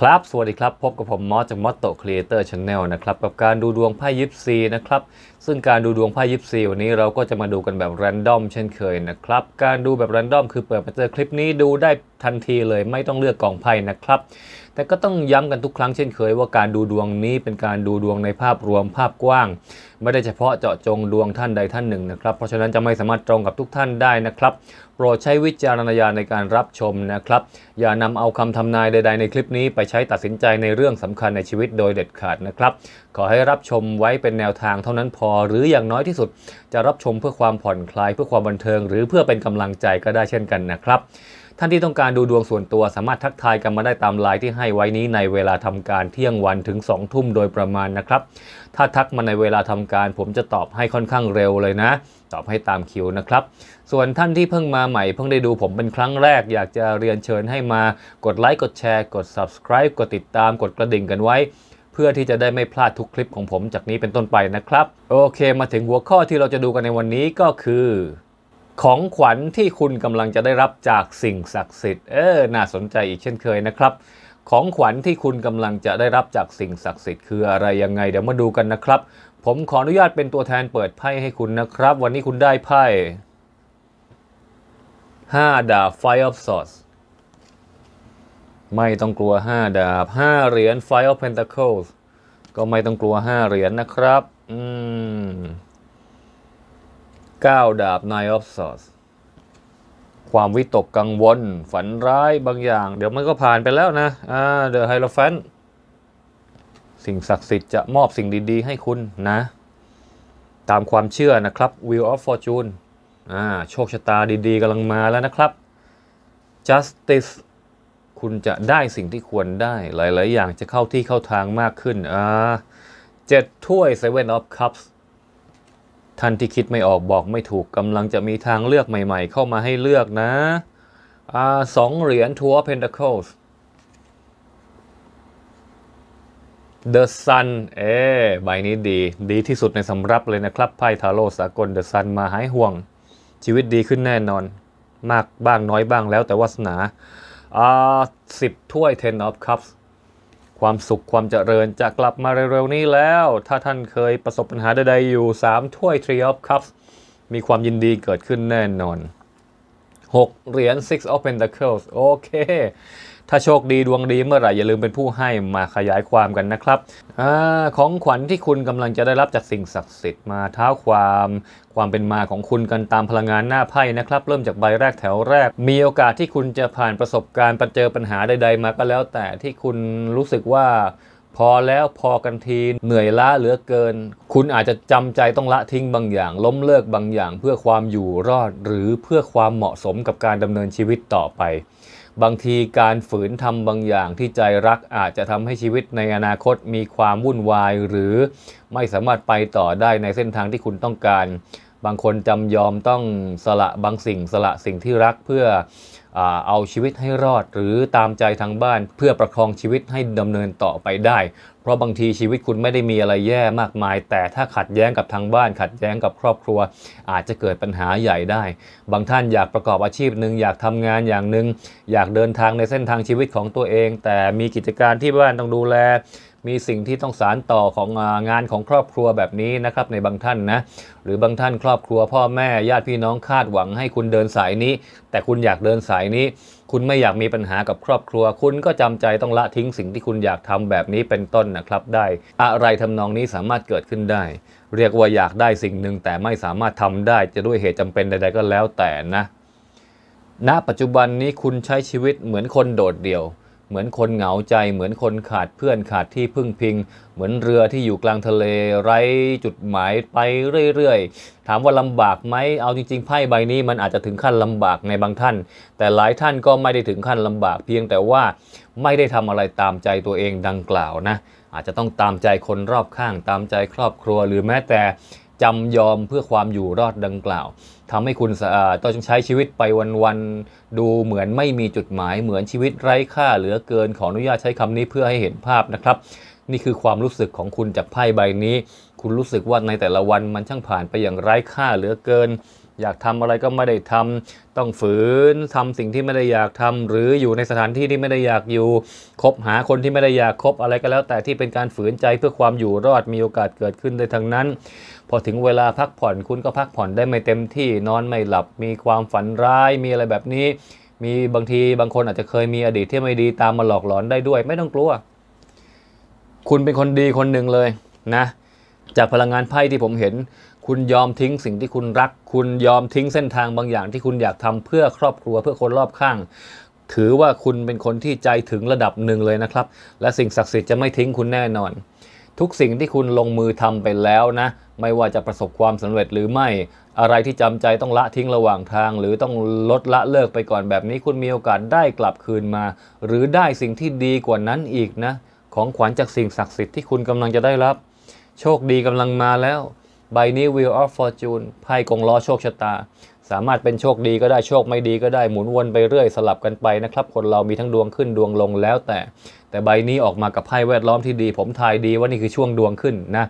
ครับ สวัสดีครับ พบกับผม มอสจากมอสโตครีเอเตอร์ชาแนลนะครับ กับการดูดวงไพ่ยิปซีนะครับ ซึ่งการดูดวงไพ่ยิปซีวันนี้เราก็จะมาดูกันแบบแรนดอมเช่นเคยนะครับ การดูแบบแรนดอมคือเปิดมาเจอคลิปนี้ดูได้ทันทีเลยไม่ต้องเลือกกองไพ่นะครับแต่ก็ต้องย้ำกันทุกครั้งเช่นเคยว่าการดูดวงนี้เป็นการดูดวงในภาพรวมภาพกว้าง ไม่ได้เฉพาะเจาะจงดวงท่านใดท่านหนึ่งนะครับ เพราะฉะนั้นจะไม่สามารถตรงกับทุกท่านได้นะครับ โปรดใช้วิจารณญาณในการรับชมนะครับ อย่านำเอาคำทำนายใดๆในคลิปนี้ไปใช้ตัดสินใจในเรื่องสำคัญในชีวิตโดยเด็ดขาดนะครับ ขอให้รับชมไว้เป็นแนวทาง เท่านั้นพอหรืออย่างน้อยที่สุดจะรับชมเพื่อความผ่อนคลายเพื่อความบันเทิง หรือเพื่อเป็นกำลังใจก็ได้เช่นกันนะครับท่านที่ต้องการดูดวงส่วนตัวสามารถทักทาย กันมาได้ตามไลน์ที่ให้ไว้นี้ในเวลาทำการเที่ยงวันถึง2ทุ่มโดยประมาณนะครับ ถ้าทักมาในเวลาทำการ ผมจะตอบให้ค่อนข้างเร็วเลยนะ ตอบให้ตามคิวนะครับ ส่วนท่านที่เพิ่งมาใหม่เพิ่งได้ดูผมเป็นครั้งแรก อยากจะเรียนเชิญให้มากดไลค์กดแชร์กด subscribe กดติดตามกดกระดิ่งกันไว้ เพื่อที่จะได้ไม่พลาดทุกคลิปของผมจากนี้เป็นต้นไปนะครับ โอเคมาถึงหัวข้อที่เราจะดูกันในวันนี้ก็คือของขวัญที่คุณกำลังจะได้รับจากสิ่งศักดิ์สิทธิ์เออน่าสนใจอีกเช่นเคยนะครับ ของขวัญที่คุณกำลังจะได้รับจากสิ่งศักดิ์สิทธิ์คืออะไรยังไง เดี๋ยวมาดูกันนะครับ ผมขออนุญาตเป็นตัวแทนเปิดไพ่ให้คุณนะครับ วันนี้คุณได้ไพ่ห้าดาบไฟอ w o ส d s ไม่ต้องกลัว 5ดาบ5เหรียญไฟอ of เพน t า c ค e s ก็ไม่ต้องกลัว 5 เหรียญนะครับ อืม9 ดาบนาออฟซอสความวิตกกังวล ฝันร้ายบางอย่าง เดี๋ยวมันก็ผ่านไปแล้วนะ อ่าเดอะไฮโลแฟนสิ่งศักดิ์สิทธิ์จะมอบสิ่งดีๆให้คุณนะ ตามความเชื่อนะครับ Wheel of Fortune อ่า โชคชะตาดีๆกำลังมาแล้วนะครับ Justice คุณจะได้สิ่งที่ควรได้หลาย ๆ อย่างจะเข้าที่เข้าทางมากขึ้นอ่าเจ็ดถ้วยเซเว่นออฟคัพสท่านที่คิดไม่ออกบอกไม่ถูกกำลังจะมีทางเลือกใหม่ๆ เข้ามาให้เลือกนะอสองเหรียญทัวร์เพนทาโคลส The Sun เอ๊ใบนี้ดี ดีที่สุดในสำรับเลยนะครับไพ่ทาโร่สากล The Sun มาหายห่วงชีวิตดีขึ้นแน่นอน มากบ้างน้อยบ้างแล้วแต่วาสนา อ่าสิบถ้วย Ten of Cups ความสุขความเจริญจะกลับมาเร็วๆนี้แล้ว ถ้าท่านเคยประสบปัญหาใดๆอยู่ 3 ถ้วย t r e อ of Cups มีความยินดีเกิดขึ้นแน่นอน6เหรียญ Six of Pentacles โอเค ถ้าโชคดีดวงดีเมื่อไหร่อย่าลืมเป็นผู้ให้มาขยายความกันนะครับอของขวัญที่คุณกำลังจะได้รับจากสิ่งศักดิ์สิทธิ์มาเท้าความ ความเป็นมาของคุณกันตามพลังงานหน้าไพ่นะครับ เริ่มจากใบแรกแถวแรก มีโอกาสที่คุณจะผ่านประสบการณ์ประเจอปัญหาใดๆมาก็แล้วแต่ที่คุณรู้สึกว่าพอแล้วพอกันทีเหนื่อยล้าเหลือเกิน คุณอาจจะจำใจต้องละทิ้งบางอย่างล้มเลิกบางอย่างเพื่อความอยู่รอดหรือเพื่อความเหมาะสมกับการดำเนินชีวิตต่อไป บางทีการฝืนทำบางอย่างที่ใจรักอาจจะทำให้ชีวิตในอนาคตมีความวุ่นวายหรือไม่สามารถไปต่อได้ในเส้นทางที่คุณต้องการ บางคนจำยอมต้องสละบางสิ่งสละสิ่งที่รักเพื่อเอาชีวิตให้รอดหรือตามใจทางบ้านเพื่อประคองชีวิตให้ดำเนินต่อไปได้ เพราะบางทีชีวิตคุณไม่ได้มีอะไรแย่มากมาย แต่ถ้าขัดแย้งกับทางบ้านขัดแย้งกับครอบครัว อาจจะเกิดปัญหาใหญ่ได้ บางท่านอยากประกอบอาชีพหนึ่ง อยากทำงานอย่างหนึ่ง อยากเดินทางในเส้นทางชีวิตของตัวเอง แต่มีกิจการที่บ้านต้องดูแลมีสิ่งที่ต้องสารต่อของงานของครอบครัวแบบนี้นะครับในบางท่านนะ หรือบางท่านครอบครัวพ่อแม่ญาติพี่น้องคาดหวังให้คุณเดินสายนี้ แต่คุณอยากเดินสายนี้คุณไม่อยากมีปัญหากับครอบครัว คุณก็จำใจต้องละทิ้งสิ่งที่คุณอยากทำแบบนี้เป็นต้นนะครับได้ อะไรทำนองนี้สามารถเกิดขึ้นได้ เรียกว่าอยากได้สิ่งหนึ่งแต่ไม่สามารถทำได้จะด้วยเหตุจำเป็นใด ๆก็แล้วแต่นะณนะปัจจุบันนี้คุณใช้ชีวิตเหมือนคนโดดเดี่ยวเหมือนคนเหงาใจเหมือนคนขาดเพื่อนขาดที่พึ่งพิง เหมือนเรือที่อยู่กลางทะเลไร้จุดหมายไปเรื่อยๆ ถามว่าลำบากไหมเอาจริงๆไพ่ใบนี้มันอาจจะถึงขั้นลำบากในบางท่าน แต่หลายท่านก็ไม่ได้ถึงขั้นลำบากเพียงแต่ว่าไม่ได้ทำอะไรตามใจตัวเองดังกล่าวนะ อาจจะต้องตามใจคนรอบข้างตามใจครอบครัวหรือแม้แต่จำยอมเพื่อความอยู่รอดดังกล่าวทำให้คุณต้องใช้ชีวิตไปวัน ๆ ดูเหมือนไม่มีจุดหมายเหมือนชีวิตไร้ค่าเหลือเกิน ขออนุญาตใช้คำนี้เพื่อให้เห็นภาพนะครับ นี่คือความรู้สึกของคุณจากไพ่ใบนี้ คุณรู้สึกว่าในแต่ละวัน มันช่างผ่านไปอย่างไร้ค่าเหลือเกินอยากทำอะไรก็ไม่ได้ทำ ต้องฝืนทำสิ่งที่ไม่ได้อยากทำหรืออยู่ในสถานที่ที่ไม่ได้อยากอยู่คบหาคนที่ไม่ได้อยากคบอะไรก็แล้วแต่ที่เป็นการฝืนใจเพื่อความอยู่รอดมีโอกาสเกิดขึ้นได้ทั้งนั้น พอถึงเวลาพักผ่อนคุณก็พักผ่อนได้ไม่เต็มที่นอนไม่หลับ มีความฝันร้ายมีอะไรแบบนี้ มีบางทีบางคนอาจจะเคยมีอดีตที่ไม่ดีตามมาหลอกหลอนได้ด้วย ไม่ต้องกลัว คุณเป็นคนดีคนหนึ่งเลยนะ จากพลังงานไพ่ที่ผมเห็นคุณยอมทิ้งสิ่งที่คุณรัก คุณยอมทิ้งเส้นทางบางอย่างที่คุณอยากทำเพื่อครอบครัวเพื่อคนรอบข้าง ถือว่าคุณเป็นคนที่ใจถึงระดับหนึ่งเลยนะครับ และสิ่งศักดิ์สิทธิ์จะไม่ทิ้งคุณแน่นอน ทุกสิ่งที่คุณลงมือทำไปแล้วนะ ไม่ว่าจะประสบความสำเร็จ หรือไม่ อะไรที่จำใจต้องละทิ้งระหว่างทาง หรือต้องลดละเลิกไปก่อนแบบนี้ คุณมีโอกาสได้กลับคืนมา หรือได้สิ่งที่ดีกว่านั้นอีกนะ ของขวัญจากสิ่งศักดิ์สิทธิ์ที่คุณกำลังจะได้รับ โชคดีกำลังมาแล้วใบนี้ Wheel of Fortune ไพ่กงล้อโชคชะตา สามารถเป็นโชคดีก็ได้โชคไม่ดีก็ได้หมุนวนไปเรื่อยสลับกันไปนะครับ คนเรามีทั้งดวงขึ้นดวงลงแล้วแต่ แต่ใบนี้ออกมากับไพ่แวดล้อมที่ดี ผมทายดีว่านี่คือช่วงดวงขึ้นนะ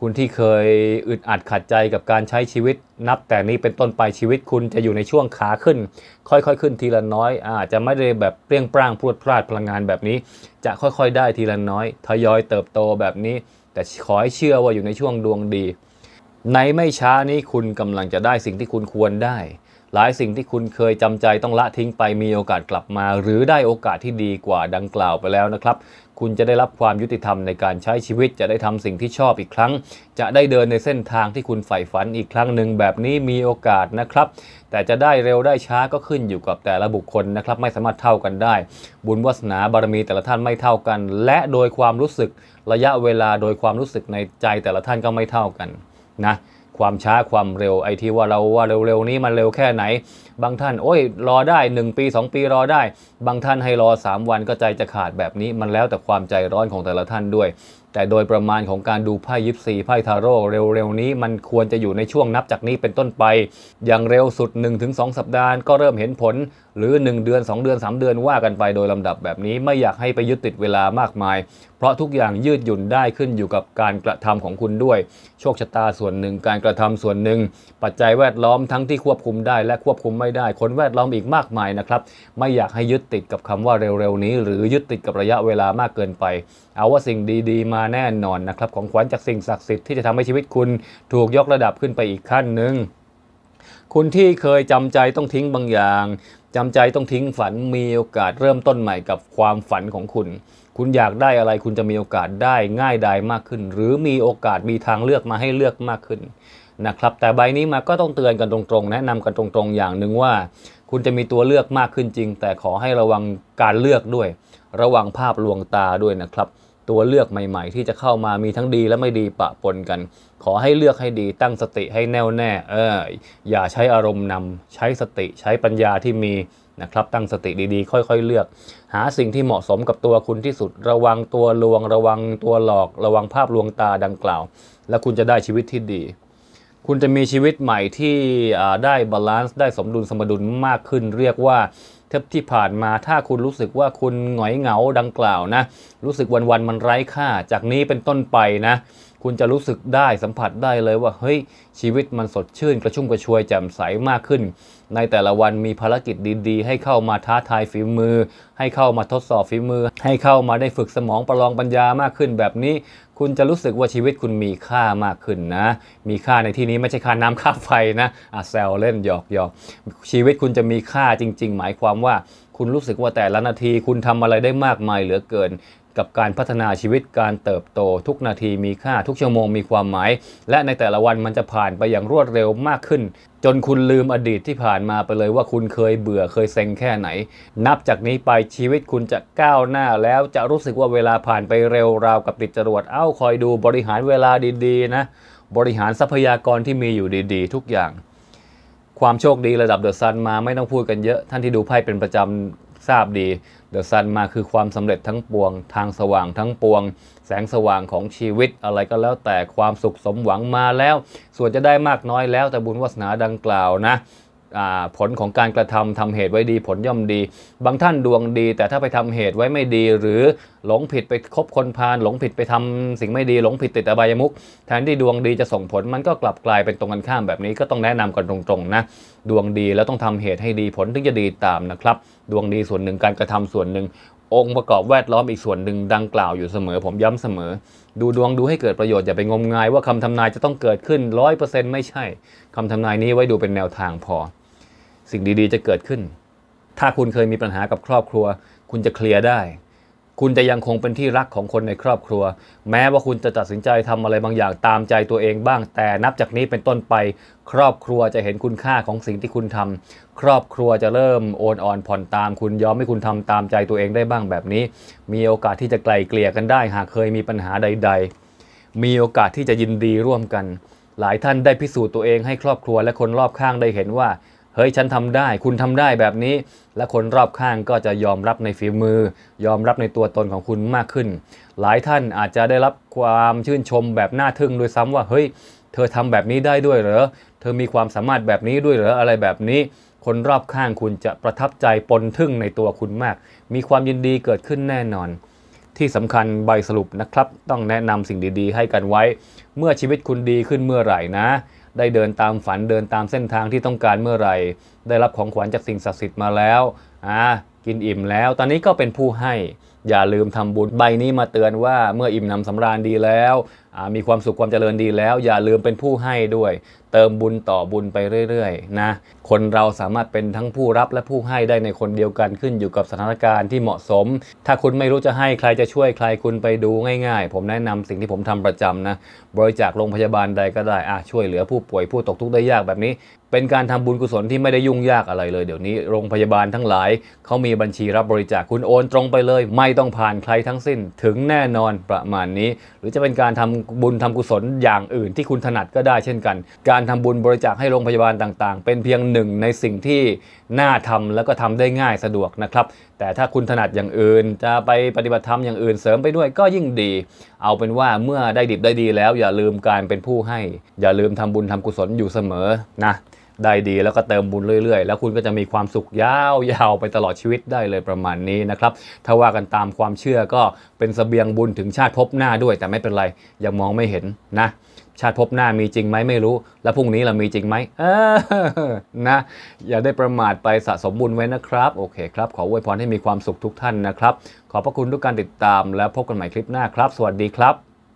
คุณที่เคยอึดอัดขัดใจกับการใช้ชีวิตนับแต่นี้เป็นต้นไปชีวิตคุณจะอยู่ในช่วงขาขึ้น ค่อยๆ ขึ้นทีละน้อย อาจจะไม่ได้แบบเปรี้ยงปร้างพรวดพลาดพลังงานแบบนี้ จะค่อยๆ ได้ทีละน้อยทยอยเติบโตแบบนี้ แต่ขอให้เชื่อว่าอยู่ในช่วงดวงดีในไม่ช้านี้คุณกำลังจะได้สิ่งที่คุณควรได้ หลายสิ่งที่คุณเคยจำใจต้องละทิ้งไปมีโอกาสกลับมา หรือได้โอกาสที่ดีกว่าดังกล่าวไปแล้วนะครับ คุณจะได้รับความยุติธรรมในการใช้ชีวิตจะได้ทำสิ่งที่ชอบอีกครั้ง จะได้เดินในเส้นทางที่คุณใฝ่ฝันอีกครั้งหนึ่งแบบนี้มีโอกาสนะครับ แต่จะได้เร็วได้ช้าก็ขึ้นอยู่กับแต่ละบุคคลนะครับไม่สามารถเท่ากันได้ บุญวาสนาบารมีแต่ละท่านไม่เท่ากัน และโดยความรู้สึกระยะเวลาโดยความรู้สึกในใจแต่ละท่านก็ไม่เท่ากันนะความช้าความเร็วไอ้ที่ว่าเราว่าเร็วๆ นี้มันเร็วแค่ไหน บางท่านโอ้ยรอได้ 1 ปี 2 ปีรอได้ บางท่านให้รอ 3 วันก็ใจจะขาดแบบนี้มันแล้วแต่ความใจร้อนของแต่ละท่านด้วย แต่โดยประมาณของการดูไพ่ยิปซีไพ่ทาโร่เร็วๆนี้มันควรจะอยู่ในช่วงนับจากนี้เป็นต้นไปอย่างเร็วสุด 1-2 สัปดาห์ก็เริ่มเห็นผลหรือ 1 เดือน 2 เดือน 3 เดือนว่ากันไปโดยลำดับแบบนี้ ไม่อยากให้ไปยึดติดเวลามากมาย เพราะทุกอย่างยืดหยุ่นได้ขึ้นอยู่กับการกระทำของคุณด้วย โชคชะตาส่วนหนึ่งการกระทำส่วนหนึ่งปัจจัยแวดล้อมทั้งที่ควบคุมได้และควบคุมไม่ได้คนแวดล้อมอีกมากมายนะครับไม่อยากให้ยึดติดกับคำว่าเร็วๆนี้ หรือยึดติดกับระยะเวลามากเกินไป เอาว่าสิ่งดีๆ มาแน่นอนนะครับของขวัญจากสิ่งศักดิ์สิทธิ์ที่จะทำให้ชีวิตคุณถูกยกระดับขึ้นไปอีกขั้นหนึ่งคุณที่เคยจำใจต้องทิ้งบางอย่างจำใจต้องทิ้งฝันมีโอกาสเริ่มต้นใหม่กับความฝันของคุณ คุณอยากได้อะไรคุณจะมีโอกาสได้ง่ายดายมากขึ้น หรือมีโอกาสมีทางเลือกมาให้เลือกมากขึ้นนะครับแต่ใบนี้มาก็ต้องเตือนกันตรงๆ แนะนำกันตรงๆอย่างหนึ่งว่า คุณจะมีตัวเลือกมากขึ้นจริง แต่ขอให้ระวังการเลือกด้วย ระวังภาพลวงตาด้วยนะครับตัวเลือกใหม่ ๆ ที่จะเข้ามามีทั้งดีและไม่ดีปะปนกัน ขอให้เลือกให้ดีตั้งสติให้แน่วแน่เอออย่าใช้อารมณ์นำใช้สติใช้ปัญญาที่มีนะครับตั้งสติดีๆ ค่อย ๆเลือก หาสิ่งที่เหมาะสมกับตัวคุณที่สุดระวังตัวลวง ระวังตัวหลอกระวังภาพลวงตาดังกล่าว และคุณจะได้ชีวิตที่ดี คุณจะมีชีวิตใหม่ที่ได้บาลานซ์ได้สมดุลสมดุลมากขึ้น เรียกว่าเทปที่ผ่านมาถ้าคุณรู้สึกว่าคุณหงอยเหงาดังกล่าวนะ รู้สึกวันวันมันไร้ค่าจากนี้เป็นต้นไปนะคุณจะรู้สึกได้สัมผัสได้เลยว่าเฮ้ยชีวิตมันสดชื่นกระชุ่มกระชวยแจ่มใสมากขึ้น ในแต่ละวันมีภารกิจดี ๆ ให้เข้ามาท้าทายฝีมือ ให้เข้ามาทดสอบฝีมือ ให้เข้ามาได้ฝึกสมองประลองปัญญามากขึ้นแบบนี้คุณจะรู้สึกว่าชีวิตคุณมีค่ามากขึ้นนะ มีค่าในที่นี้ไม่ใช่ค่าน้ำค่าไฟนะอ่ะแซวเล่นหยอกหยอกชีวิตคุณจะมีค่าจริงๆ หมายความว่า คุณรู้สึกว่าแต่ละนาทีคุณทำอะไรได้มากมายเหลือเกินกับการพัฒนาชีวิตการเติบโต ทุกนาทีมีค่าทุกชั่วโมงมีความหมาย และในแต่ละวันมันจะผ่านไปอย่างรวดเร็วมากขึ้น จนคุณลืมอดีตที่ผ่านมาไปเลยว่าคุณเคยเบื่อเคยเซ็งแค่ไหน นับจากนี้ไปชีวิตคุณจะก้าวหน้าแล้วจะรู้สึกว่าเวลาผ่านไปเร็วราว กับติดจรวดเอ้าคอยดูบริหารเวลาดีๆนะ บริหารทรัพยากรที่มีอยู่ดีๆ ทุกอย่าง ความโชคดีระดับเดอะซันมาไม่ต้องพูดกันเยอะท่านที่ดูไพ่เป็นประจำทราบดี เดอะซันมาคือความสำเร็จทั้งปวงทางสว่างทั้งปวงแสงสว่างของชีวิตอะไรก็แล้วแต่ความสุขสมหวังมาแล้ว ส่วนจะได้มากน้อยแล้วแต่บุญวาสนาดังกล่าวนะผลของการกระทำทำเหตุไว้ดีผลย่อมดี บางท่านดวงดีแต่ถ้าไปทำเหตุไว้ไม่ดีหรือหลงผิดไปคบคนพาลหลงผิดไปทำสิ่งไม่ดีหลงผิดติดอบายมุขแทนที่ดวงดีจะส่งผลมันก็กลับกลายเป็นตรงกันข้ามแบบนี้ก็ต้องแนะนำกันตรงๆนะดวงดีแล้วต้องทำเหตุให้ดีผลถึงจะดีตามนะครับ ดวงดีส่วนหนึ่งการกระทำส่วนหนึ่งองค์ประกอบแวดล้อมอีกส่วนหนึ่งดังกล่าวอยู่เสมอ ผมย้ำเสมอ ดูดวงดูให้เกิดประโยชน์อย่าไปงมงายว่าคำทำนายจะต้องเกิดขึ้นร้อยเปอร์เซ็นต์ไม่ใช่ คำทำนายนี้ไว้ดูเป็นแนวทางพอสิ่งดีๆจะเกิดขึ้น ถ้าคุณเคยมีปัญหากับครอบครัว คุณจะเคลียร์ได้ คุณจะยังคงเป็นที่รักของคนในครอบครัว แม้ว่าคุณจะตัดสินใจทำอะไรบางอย่างตามใจตัวเองบ้าง แต่นับจากนี้เป็นต้นไป ครอบครัวจะเห็นคุณค่าของสิ่งที่คุณทำ ครอบครัวจะเริ่มโอนอ่อนผ่อนตาม คุณ ยอมให้คุณทำตามใจตัวเองได้บ้าง แบบนี้ มีโอกาสที่จะไกลเกลี่ยกันได้ หากเคยมีปัญหาใด ๆ มีโอกาสที่จะยินดีร่วมกัน หลายท่านได้พิสูจน์ตัวเองให้ครอบครัว และคนรอบข้างได้เห็นว่าเฮ้ย ฉันทำได้คุณทำได้แบบนี้ และคนรอบข้างก็จะยอมรับในฝีมือ ยอมรับในตัวตนของคุณมากขึ้น หลายท่านอาจจะได้รับความชื่นชมแบบน่าทึ่งโดยซ้ำว่าเฮ้ยเธอทำแบบนี้ได้ด้วยเหรอเธอมีความสามารถแบบนี้ด้วยเหรออะไรแบบนี้ คนรอบข้างคุณจะประทับใจปนทึ่งในตัวคุณมาก มีความยินดีเกิดขึ้นแน่นอน ที่สำคัญใบสรุปนะครับ ต้องแนะนำสิ่งดีๆให้กันไว้ เมื่อชีวิตคุณดีขึ้นเมื่อไหร่นะได้เดินตามฝันเดินตามเส้นทางที่ต้องการเมื่อไหร่ ได้รับของขวัญจากสิ่งศักดิ์สิทธิ์มาแล้ว อ่า กินอิ่มแล้ว ตอนนี้ก็เป็นผู้ให้อย่าลืมทำบุญใบนี้มาเตือนว่าเมื่ออิ่มนนำสำราญดีแล้วมีความสุขความเจริญดีแล้ว อย่าลืมเป็นผู้ให้ด้วย เติมบุญต่อบุญไปเรื่อยๆนะคนเราสามารถเป็นทั้งผู้รับและผู้ให้ได้ในคนเดียวกันขึ้นอยู่กับสถานการณ์ที่เหมาะสม ถ้าคุณไม่รู้จะให้ใครจะช่วยใครคุณไปดูง่ายๆ ผมแนะนำสิ่งที่ผมทำประจำนะบริจาคโรงพยาบาลใดก็ได้อะช่วยเหลือผู้ป่วยผู้ตกทุกข์ได้ยากแบบนี้ เป็นการทำบุญกุศลที่ไม่ได้ยุ่งยากอะไรเลยเดี๋ยวนี้โรงพยาบาลทั้งหลายเขามีบัญชีรับบริจาคคุณโอนตรงไปเลยไม่ไม่ต้องผ่านใครทั้งสิ้นถึงแน่นอนประมาณนี้ หรือจะเป็นการทำบุญทำกุศลอย่างอื่น ที่คุณถนัดก็ได้เช่นกัน การทำบุญบริจาคให้โรงพยาบาลต่าง ๆ เป็นเพียงหนึ่งในสิ่งที่น่าทำแล้วก็ทำได้ง่ายสะดวกนะครับ แต่ถ้าคุณถนัดอย่างอื่นจะไปปฏิบัติธรรมอย่างอื่นเสริมไปด้วยก็ยิ่งดีเอาเป็นว่าเมื่อได้ดิบได้ดีแล้วอย่าลืมการเป็นผู้ให้ อย่าลืมทำบุญทำกุศลอยู่เสมอนะได้ดีแล้วก็เติมบุญเรื่อย ๆ แล้วคุณก็จะมีความสุขยาวๆไปตลอดชีวิตได้เลยประมาณนี้นะครับถ้าว่ากันตามความเชื่อก็เป็นสเสบียงบุญถึงชาติพบหน้าด้วย แต่ไม่เป็นไรยังมองไม่เห็นนะ ชาติพบหน้ามีจริงไหมไม่รู้ แล้วพรุ่งนี้เรามีจริงไหมนะ อย่าได้ประมาทไปสะสมบุญไว้นะครับโอเคครับ ขออวยพรให้มีความสุขทุกท่านนะครับ ขอบพระคุณทุกการติดตามและพบกันใหม่คลิปหน้าครับ สวัสดีครับ